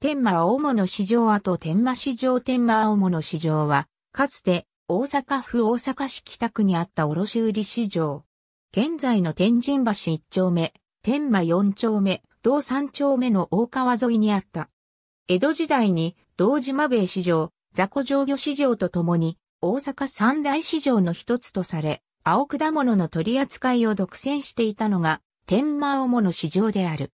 天満青物市場跡天満市場天満青物市場は、かつて大阪府大阪市北区にあった卸売市場。現在の天神橋1丁目、天満4丁目、道3丁目の大川沿いにあった。江戸時代に道島米市場、雑魚上魚市場とともに大阪三大市場の一つとされ、青果物の取り扱いを独占していたのが天満青物市場である。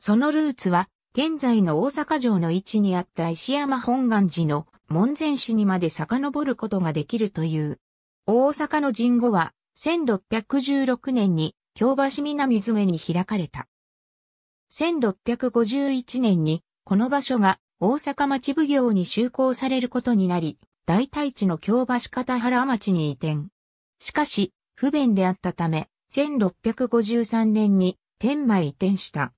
そのルーツは現在の大阪城の位置にあった石山本願寺の門前市にまで遡ることができるという。大阪の神後は1616年に京橋南詰に開かれた。1651年にこの場所が大阪町奉行に就航されることになり、大体地の京橋片原町に移転。しかし、不便であったため、1653年に天満移転した。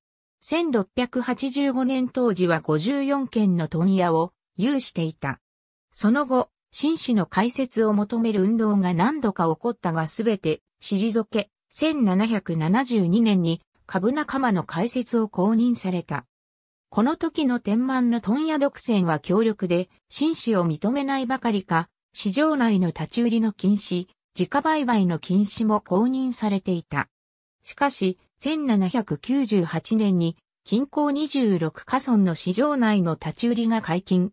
1685年当時は54件の問屋を有していた。その後、紳士の解説を求める運動が何度か起こったがすべて退け、1772年に株仲間の解説を公認された。この時の天満の問屋独占は強力で、紳士を認めないばかりか、市場内の立ち売りの禁止、自家売買の禁止も公認されていた。しかし、1798年に近郊26カ村の市場内の立ち売りが解禁。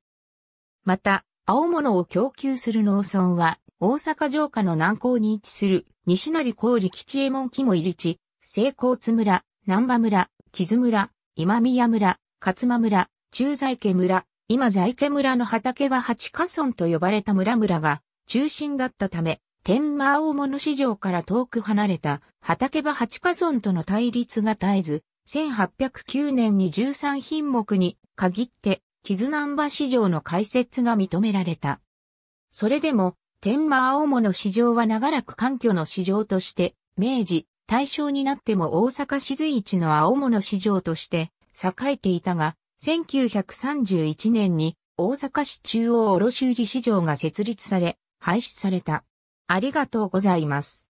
また、青物を供給する農村は、大阪城下の南港に位置する西成郡吉右衛門木も入り地、西高津村、南波村、木津村、今宮村、勝間村、中在家村、今在家村の畑は八カ村と呼ばれた村々が中心だったため、天満大物市場から遠く離れた畑場八家村との対立が絶えず、1809年に13品目に限って、絆南馬市場の開設が認められた。それでも、天満青物市場は長らく環境の市場として、明治、大正になっても大阪市随一の青物市場として栄えていたが、1931年に大阪市中央卸売市場が設立され、廃止された。ありがとうございます。